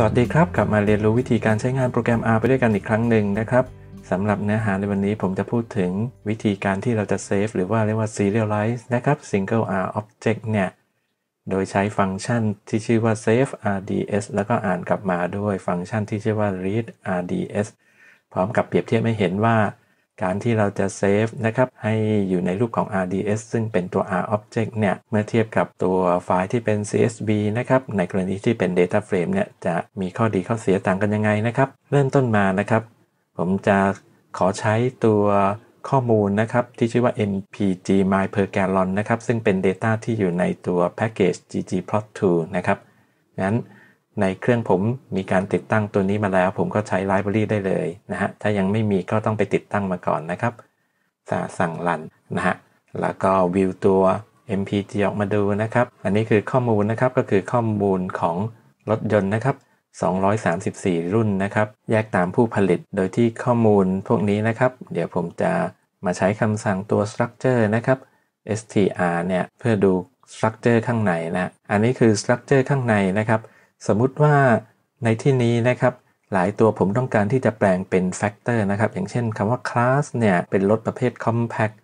สวัสดีครับกลับมาเรียนรู้วิธีการใช้งานโปรแกรม R ไปด้วยกันอีกครั้งหนึ่งนะครับสำหรับเนื้อหาในวันนี้ผมจะพูดถึงวิธีการที่เราจะเซฟหรือว่าเรียกว่า serialize นะครับ single R object เนี่ยโดยใช้ฟังก์ชันที่ชื่อว่า save RDS แล้วก็อ่านกลับมาด้วยฟังก์ชันที่ชื่อว่า read RDS พร้อมกับเปรียบเทียบให้เห็นว่าการที่เราจะเซฟนะครับให้อยู่ในรูปของ RDS ซึ่งเป็นตัว R object เนี่ย เมื่อเทียบกับตัวไฟล์ที่เป็น CSV นะครับในกรณีที่เป็น data frame เนี่ย จะมีข้อดีข้อเสียต่างกันยังไงนะครับ เริ่มต้นมานะครับ ผมจะขอใช้ตัวข้อมูลนะครับที่ชื่อว่า m p g mile per gallon นะครับซึ่งเป็น data ที่อยู่ในตัว package ggplot2 นะครับงั้นในเครื่องผมมีการติดตั้งตัวนี้มาแล้วผมก็ใช้ไลบรารีได้เลยนะฮะถ้ายังไม่มีก็ต้องไปติดตั้งมาก่อนนะครับสั่งลันนะฮะแล้วก็วิวตัว MPG ออกมาดูนะครับ อันนี้คือข้อมูลนะครับก็คือข้อมูลของรถยนต์นะครับ 234 รุ่นนะครับ แยกตามผู้ผลิตโดยที่ข้อมูลพวกนี้นะครับ เดี๋ยวผมจะมาใช้คำสั่งตัว structure นะครับ str เนี่ยเพื่อดู structure ข้างในนะอันนี้คือ structure ข้างในนะครับสมมุติว่าในที่นี้นะครับหลายตัวผมต้องการที่จะแปลงเป็นแฟกเตอร์นะครับ อย่างเช่นคำว่า class เนี่ยเป็นรถประเภท compact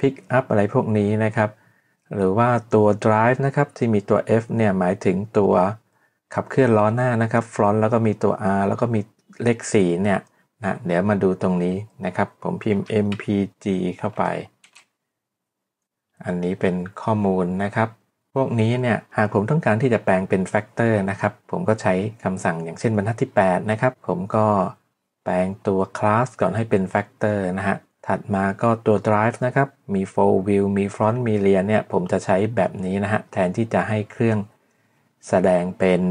pick up อะไรพวกนี้นะครับ หรือว่าตัว drive นะครับที่มีตัว f เนี่ย หมายถึงตัว ขับเคลื่อนล้อหน้านะครับ front แล้วก็มีตัว r แล้วก็มีเลข 4 เนี่ยนะเดี๋ยวมาดูตรงนี้นะครับ ผมพิมพ์ mpg เข้าไป อันนี้เป็นข้อมูลนะครับพวกนี้เนี่ยหากผมต้องการที่จะแปลงเป็นแฟกเตอร์นะครับผมก็ใช้คำสั่งอย่างเช่นบรรทัดที่8นะครับผมก็แปลงตัวคลาสก่อนให้เป็นแฟกเตอร์นะฮะถัดมาก็ตัว drive นะครับมี four wheel มี front มี rear เนี่ยผมจะใช้แบบนี้นะฮะแทนที่จะให้เครื่องแสดงเป็น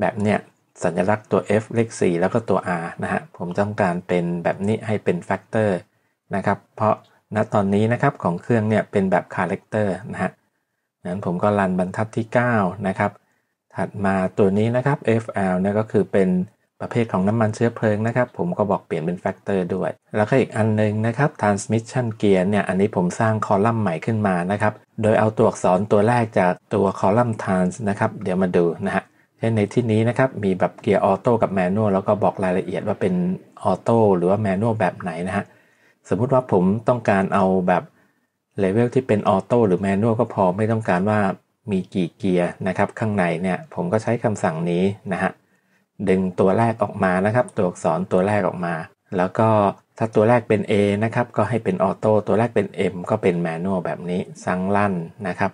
แบบเนี้ยสัญลักษณ์ตัว f เลข4แล้วก็ตัว r นะฮะผมต้องการเป็นแบบนี้ให้เป็นแฟกเตอร์นะครับเพราะณตอนนี้นะครับของเครื่องเนี่ยเป็นแบบคเล็กเตอร์นะฮะนั้นผมก็รันบรรทัดที่ 9 นะครับ ถัดมาตัวนี้นะครับ FL เนี่ยก็คือเป็นประเภทของน้ำมันเชื้อเพลิงนะครับ ผมก็บอกเปลี่ยนเป็นแฟกเตอร์ด้วย แล้วก็อีกอันนึงนะครับ transmission gear เนี่ย อันนี้ผมสร้างคอลัมน์ใหม่ขึ้นมานะครับ โดยเอาตัวอักษรตัวแรกจากตัวคอลัมน์ trans นะครับ เดี๋ยวมาดูนะฮะเช่นในที่นี้นะครับ มีแบบเกียร์ออโต้กับแมนนวลแล้วก็บอกรายละเอียดว่าเป็นออโต้หรือว่าแมนนวลแบบไหนนะฮะ สมมุติว่าผมต้องการเอาแบบเลเวลที่เป็นออโต้หรือแมนนวลก็พอไม่ต้องการว่ามีกี่เกียร์นะครับข้างในเนี่ย ผมก็ใช้คำสั่งนี้นะฮะ ดึงตัวแรกออกมานะครับ ตัวอักษรตัวแรกออกมา แล้วก็ถ้าตัวแรกเป็น A นะครับ ก็ให้เป็นออโต้ตัวแรกเป็น M ก็เป็นแมนนวลแบบนี้สั่งลั่นนะครับ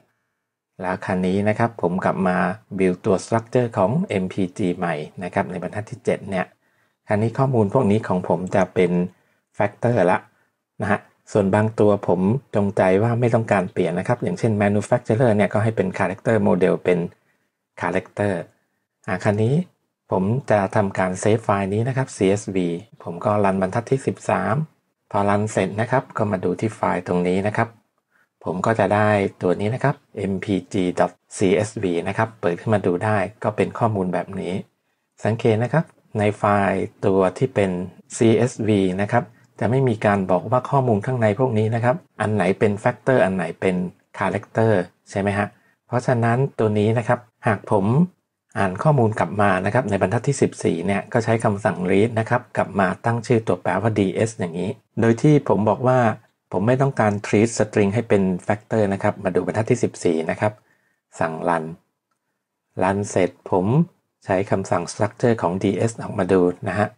แล้วคันนี้นะครับผมกลับมาบิลตัวสตรัคเจอร์ของ MPG ใหม่นะครับ ในบรรทัดที่7เนี่ยคันนี้ข้อมูลพวกนี้ของผมจะเป็นแฟกเตอร์ละนะฮะส่วนบางตัวผมจงใจว่าไม่ต้องการเปลี่ยนนะครับ อย่างเช่น manufacturer เนี่ยก็ให้เป็น character model เป็น character อ่าคันนี้ผมจะทำการเซฟไฟล์นี้นะครับ csv ผมก็รันบรรทัดที่ 13 พอรันเสร็จนะครับ ก็มาดูที่ไฟล์ตรงนี้นะครับ ผมก็จะได้ตัวนี้นะครับ mpg.csv นะครับเปิดขึ้นมาดูได้ก็เป็นข้อมูลแบบนี้ สังเกตนะครับ ในไฟล์ตัวที่เป็น csv นะครับจะไม่มีการบอกว่าข้อมูลข้างในพวกนี้นะครับ อันไหนเป็นแฟกเตอร์อันไหนเป็นคาแรคเตอร์ใช่ไหมฮะเพราะฉะนั้นตัวนี้นะครับ หากผมอ่านข้อมูลกลับมานะครับ ในบรรทัดที่ 14เนี่ยก็ใช้คำสั่ง read นะครับกลับมาตั้งชื่อตัวแปรว่า ds อย่างนี้ โดยที่ผมบอกว่าผมไม่ต้องการ treat string ให้เป็น factor นะครับ มาดูบรรทัดที่ 14 นะครับ สั่ง run run เสร็จผมใช้คำสั่ง structure ของ ds ออกมาดูนะฮะ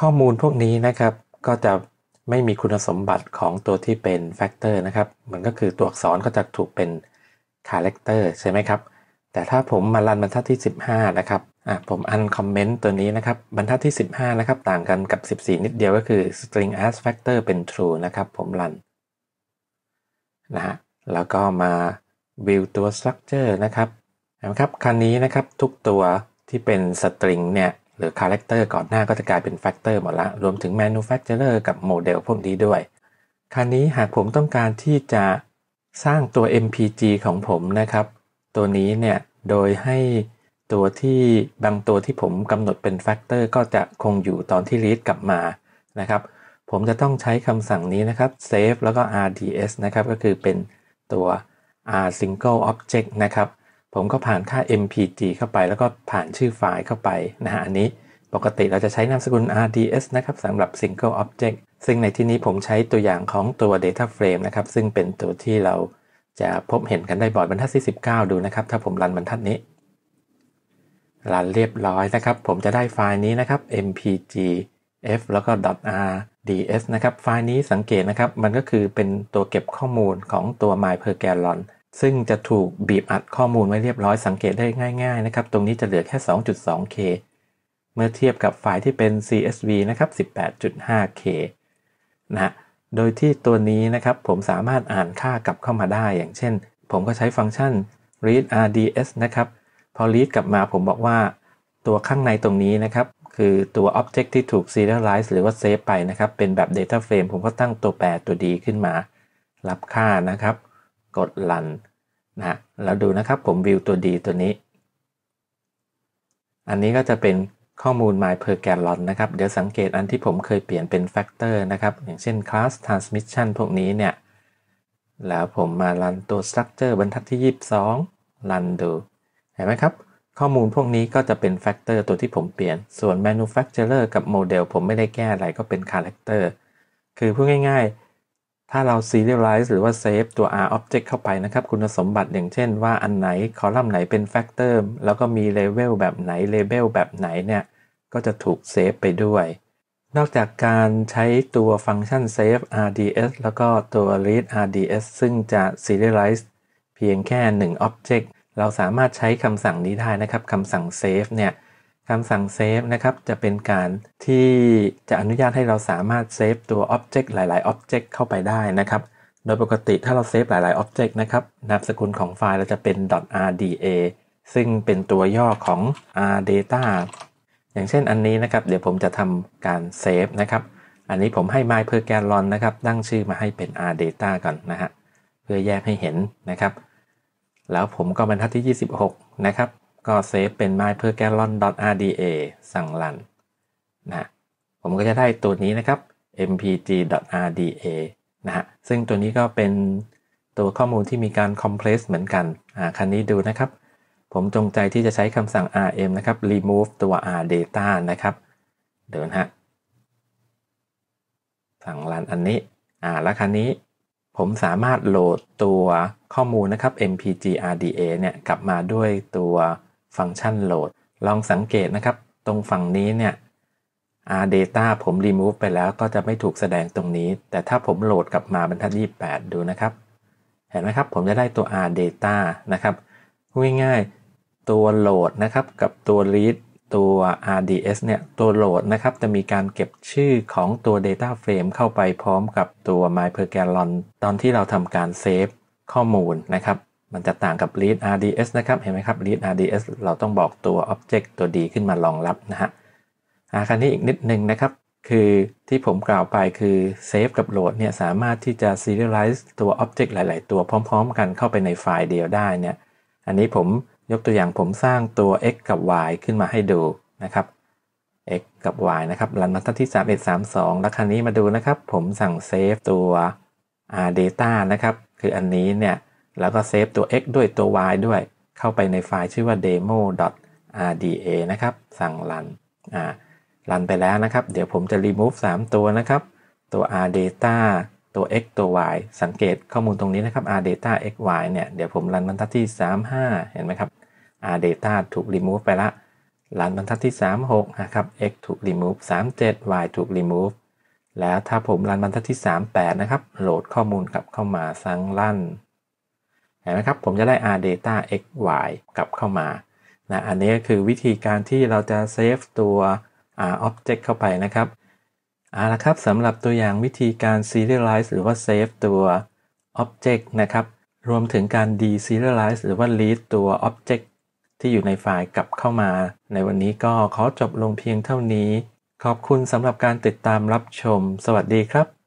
ข้อมูลพวกนี้นะครับก็จะไม่มีคุณสมบัติของตัวที่เป็นแฟกเตอร์นะครับมันก็คือตัวอักษรก็จะถูกเป็นคาแรคเตอร์ใช่ไหมครับ แต่ถ้าผมมารันบรรทัดที่ 15 นะครับอ่ะผมอันคอมเมนต์ตัวนี้นะครับบรรทัดที่ 15 นะครับต่างกันกับ 14 นิดเดียวก็คือ string as factor เป็น true นะครับผมรันนะฮะแล้วก็มา view ตัว structure นะครับเห็นไหมครับครนนี้นะครับทุกตัวที่เป็น string เนี่ยหรือคาแรคเตอร์ก่อนหน้าก็จะกลายเป็นแฟกเตอร์หมดละ รวมถึงแมนูแฟคเจอร์กับโมเดลพวกนี้ด้วย คราวนี้หากผมต้องการที่จะสร้างตัว MPG ของผมนะครับ ตัวนี้เนี่ยโดยให้ตัวที่บางตัวที่ผมกำหนดเป็นแฟกเตอร์ก็จะคงอยู่ตอนที่ read กลับมานะครับ ผมจะต้องใช้คำสั่งนี้นะครับ save แล้วก็ rds นะครับก็คือเป็นตัว r single object นะครับผมก็ผ่านค่า mpg เข้าไป แล้วก็ผ่านชื่อไฟล์เข้าไปนะฮะอันนี้ปกติเราจะใช้นามสกุล RDS นะครับสำหรับ Single Object ซึ่งในที่นี้ผมใช้ตัวอย่างของตัว Data Frame นะครับ ซึ่งเป็นตัวที่เราจะพบเห็นกันได้บ่อยบรรทัดที่19 ดูนะครับ ถ้าผมรันบรรทัดนี้ รันเรียบร้อยนะครับ ผมจะได้ไฟล์นี้นะครับ mpg f แล้วก็ .rds นะครับ ไฟล์นี้สังเกตนะครับ มันก็คือเป็นตัวเก็บข้อมูลของตัว my per gallon ซึ่งจะถูกบีบอัดข้อมูลไว้เรียบร้อยสังเกตได้ง่ายๆนะครับตรงนี้จะเหลือแค่ 2.2K เมื่อเทียบกับไฟล์ที่เป็น CSV นะครับ 18.5K นะโดยที่ตัวนี้นะครับ ผมสามารถอ่านค่ากลับเข้ามาได้อย่างเช่นผมก็ใช้ฟังก์ชัน read RDS นะครับ พอ read กลับมาผมบอกว่าตัวข้างในตรงนี้นะครับ คือตัว object ที่ถูก serialize หรือว่า save ไปนะครับเป็นแบบ data frame ผมก็ตั้งตัวแปรตัวดีขึ้นมา รับค่านะครับกดลันนะแล้วดูนะครับผมวิวตัวดีตัวนี้ อันนี้ก็จะเป็นข้อมูล my per gallon นะครับ เดี๋ยวสังเกตอันที่ผมเคยเปลี่ยนเป็น factor นะครับ อย่างเช่น class transmission พวกนี้เนี่ย แล้วผมมารันตัว structure บรรทัดที่ 22 รันดู เห็นไหมครับ ข้อมูลพวกนี้ก็จะเป็น factor ตัวที่ผมเปลี่ยน ส่วน manufacturer กับ model ผมไม่ได้แก้อะไรก็เป็น character คือพูดง่าย ๆถ้าเรา serialize หรือว่า save ตัว r object เข้าไปนะครับคุณสมบัติอย่างเช่นว่าอันไหนคอลัมน์ไหนเป็น factor แล้วก็มี level แบบไหน label แบบไหนเนี่ยก็จะถูก save ไปด้วย นอกจากการใช้ตัวฟังก์ชัน save rds แล้วก็ตัว read rds ซึ่งจะ serialize เพียงแค่ 1 object เราสามารถใช้คำสั่งนี้ได้นะครับคำสั่ง save เนี่ยคำสั่ง save นะครับ จะเป็นการที่จะอนุญาตให้เราสามารถเซฟตัว object หลายๆ object เข้าไปได้นะครับ โดยปกติถ้าเราเซฟหลายๆ object นะครับ นามสกุลของไฟล์เราจะเป็น .rda ซึ่งเป็นตัวย่อของ rdata อย่างเช่นอันนี้นะครับ เดี๋ยวผมจะทำการเซฟนะครับ อันนี้ผมให้ my per gallon นะครับ ตั้งชื่อมาให้เป็น rdata ก่อนนะฮะ เพื่อแยกให้เห็นนะครับ แล้วผมก็บรรทัดที่ 26 นะครับก็เซฟเป็น my per g a l ล o n rda สั่งรันนะผมก็จะได้ตัวนี้นะครับ mpg rda นะฮะ ซึ่งตัวนี้ก็เป็นตัวข้อมูลที่มีการ compress เหมือนกัน อ่า คันนี้ดูนะครับ ผมจงใจที่จะใช้คำสั่ง rm นะครับ remove ตัว r data นะครับ เดี๋ยวนะฮะสั่งรันอันนี้ อ่าแล้วคันนี้ ผมสามารถโหลดตัวข้อมูลนะครับ mpg rda เนี่ยกลับมาด้วยตัวฟังก์ชันโหลด ลองสังเกตนะครับ ตรงฝั่งนี้เนี่ย R data ผม remove ไปแล้วก็จะไม่ถูกแสดงตรงนี้ แต่ถ้าผมโหลดกลับมาบรรทัด 28 ดูนะครับ เห็นไหมครับผมจะได้ตัว R data นะครับ ง่ายๆตัวโหลดนะครับกับตัว read ตัว RDS เนี่ย ตัวโหลดนะครับ จะมีการเก็บชื่อของตัว Data Frame เข้าไปพร้อมกับตัว My Per Gallon ตอนที่เราทำการเซฟข้อมูลนะครับมันจะต่างกับ read RDS นะครับ เห็นไหมครับ read RDS เราต้องบอกตัว object ตัว D ขึ้นมารองรับนะฮะอาคารนี้อีกนิดนึงนะครับคือที่ผมกล่าวไปคือ save กับ load เนี่ยสามารถที่จะ serialize ตัว object หลายๆ ตัวพร้อม ๆ กันเข้าไปในไฟล์เดียวได้เนี่ย อันนี้ผมยกตัวอย่างผมสร้างตัว x กับ y ขึ้นมาให้ดูนะครับ x กับ y นะครับรันมาั้งที่ 3132 แล้วคราวนี้มาดูนะครับ ผมสั่ง save ตัว r data นะครับคืออันนี้เนี่ยแล้วก็เซฟตัว x ด้วยตัว y ด้วย เข้าไปในไฟล์ชื่อว่า demo.rda นะครับ สั่งรัน อ่ารันไปแล้วนะครับ เดี๋ยวผมจะ remove 3ตัวนะครับ ตัว r data ตัว x ตัว y สังเกตข้อมูลตรงนี้นะครับ r data x y เนี่ย เดี๋ยวผมรันบรรทัดที่ 35 เห็นไหมครับ r data ถูก remove ไปละรันบรรทัดที่ 36นะครับ x ถูก remove 37 y ถูก remove แล้วถ้าผมรันบรรทัดที่38นะครับ โหลดข้อมูลกลับเข้ามาสั่งลันเห็นไหมครับผมจะได้ r data x y กลับเข้ามานะอันนี้คือวิธีการที่เราจะเซฟตัว r object เข้าไปนะครับเอาละครับสำหรับตัวอย่างวิธีการ serialize หรือว่า save ตัว object นะครับ รวมถึงการ deserialize หรือว่า read ตัว object ที่อยู่ในไฟล์กลับเข้ามา ในวันนี้ก็ขอจบลงเพียงเท่านี้ ขอบคุณสำหรับการติดตามรับชมสวัสดีครับ